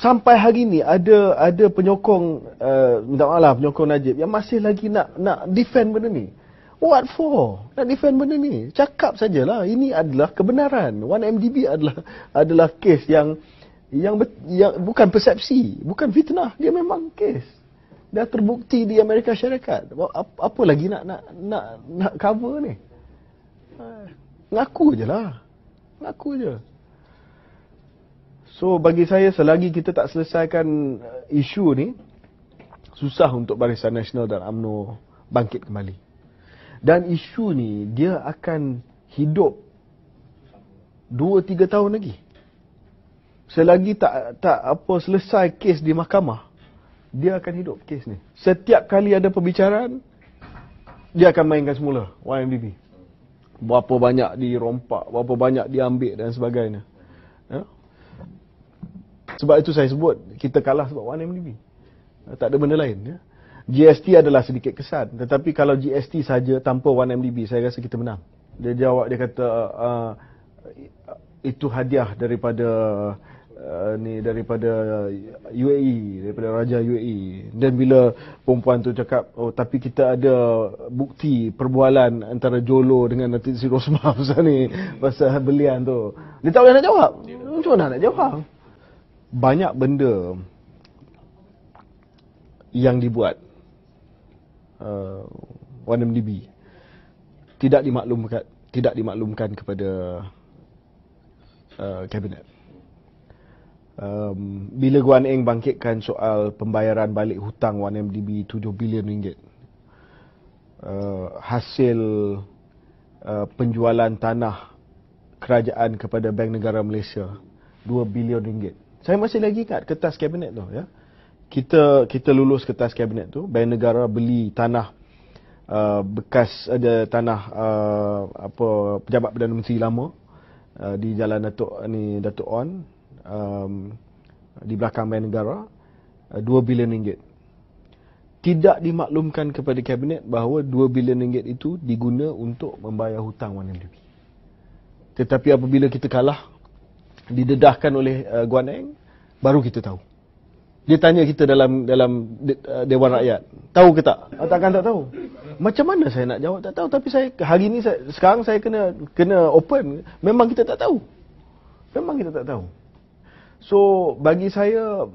sampai hari ni ada ada penyokong uh, minta maaf lah penyokong Najib yang masih lagi nak nak defend benda ni. What for? Nak defend benda ni? Cakap sajalah ini adalah kebenaran. 1MDB adalah adalah kes yang yang, ber, yang bukan persepsi, bukan fitnah. Dia memang kes. Dah terbukti di Amerika Syarikat. Apa lagi nak nak nak nak cover ni? Eh, ngaku je lah. Ngaku je. So bagi saya selagi kita tak selesaikan uh, isu ni susah untuk Barisan Nasional dan AMNO bangkit kembali. Dan isu ni dia akan hidup 2-3 tahun lagi. Selagi tak tak apa selesai kes di mahkamah, dia akan hidup kes ni. Setiap kali ada perbicaraan, dia akan mainkan semula YMDB. Berapa banyak dirompak, berapa banyak diambil dan sebagainya. Ya? Sebab itu saya sebut kita kalah sebab 1MDB. Eh, tak ada benda lain. Ya? GST adalah sedikit kesan. Tetapi kalau GST saja tanpa 1MDB, saya rasa kita menang. Dia jawab, dia kata, uh, itu hadiah daripada uh, ni daripada UAE daripada raja UAE dan bila perempuan tu cakap oh tapi kita ada bukti perbualan antara Jolo dengan nanti Nati Rosmah pasal ni pasal belian tu dia tak boleh nak jawab macam mana nak jawab banyak benda yang dibuat uh, OneMDB tidak dimaklumkan tidak dimaklumkan kepada uh, kabinet. Um, bila Guan Eng bangkitkan soal pembayaran balik hutang OneMDB 7 bilion ringgit uh, hasil uh, penjualan tanah kerajaan kepada Bank Negara Malaysia 2 bilion ringgit saya masih lagi ingat kertas kabinet tu ya. Kita kita lulus kertas kabinet tu, Bank Negara beli tanah uh, bekas ada tanah uh, apa pejabat Perdana Menteri lama uh, di Jalan Datuk ni Datuk On um, di belakang Bank Negara uh, 2 bilion ringgit. Tidak dimaklumkan kepada kabinet bahawa 2 bilion ringgit itu diguna untuk membayar hutang wanita mdb Tetapi apabila kita kalah didedahkan oleh uh, Guan Eng baru kita tahu. Dia tanya kita dalam dalam uh, dewan rakyat. Tahu ke tak? Oh, takkan tak tahu. Macam mana saya nak jawab tak tahu tapi saya hari ini saya, sekarang saya kena kena open memang kita tak tahu. Memang kita tak tahu. So bagi saya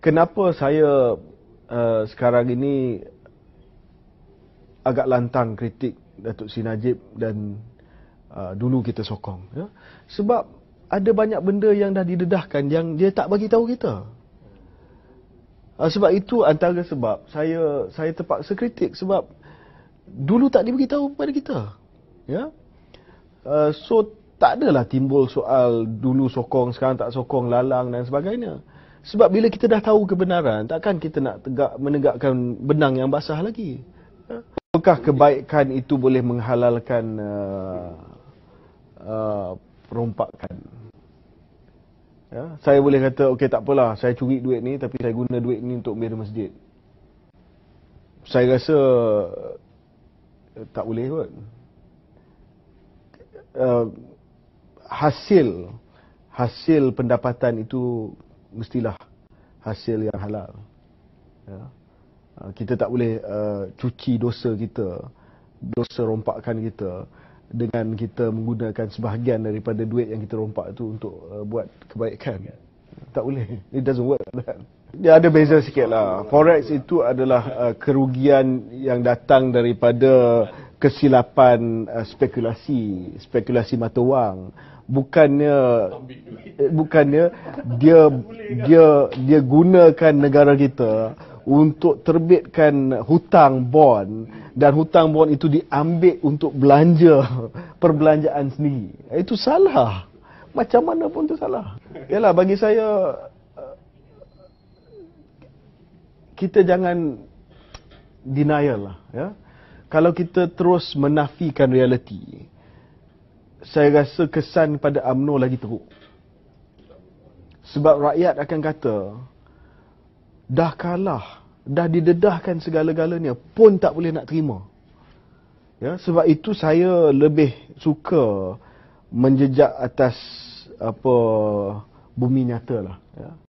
kenapa saya uh, sekarang ini agak lantang kritik Datuk Sinajib dan uh, dulu kita sokong ya? sebab ada banyak benda yang dah didedahkan yang dia tak bagi tahu kita. Ah, sebab itu antara sebab saya saya terpaksa kritik sebab dulu tak diberi tahu kepada kita. Ya. Ah, so tak adalah timbul soal dulu sokong sekarang tak sokong lalang dan sebagainya. Sebab bila kita dah tahu kebenaran, takkan kita nak tegak menegakkan benang yang basah lagi. Ya? Apakah kebaikan itu boleh menghalalkan uh, ah, uh, rompakan? Ya, saya boleh kata, okey tak apalah, saya curi duit ni tapi saya guna duit ni untuk bina masjid. Saya rasa eh, tak boleh kot. Uh, hasil hasil pendapatan itu mestilah hasil yang halal. Ya. Eh, kita tak boleh uh, cuci dosa kita, dosa rompakan kita dengan kita menggunakan sebahagian daripada duit yang kita rompak tu untuk uh, buat kebaikan. Ya. Tak boleh. It doesn't work. Dia ada beza sikit lah. Forex itu adalah uh, kerugian yang datang daripada kesilapan uh, spekulasi, spekulasi mata wang. Bukannya eh, bukannya dia dia dia gunakan negara kita untuk terbitkan hutang bond dan hutang bond itu diambil untuk belanja perbelanjaan sendiri. Itu salah. Macam mana pun itu salah. Yalah bagi saya eh, kita jangan denial lah ya. Kalau kita terus menafikan realiti, saya rasa kesan pada AMNO lagi teruk. Sebab rakyat akan kata, dah kalah, dah didedahkan segala-galanya pun tak boleh nak terima. Ya, sebab itu saya lebih suka menjejak atas apa bumi nyata lah. Ya.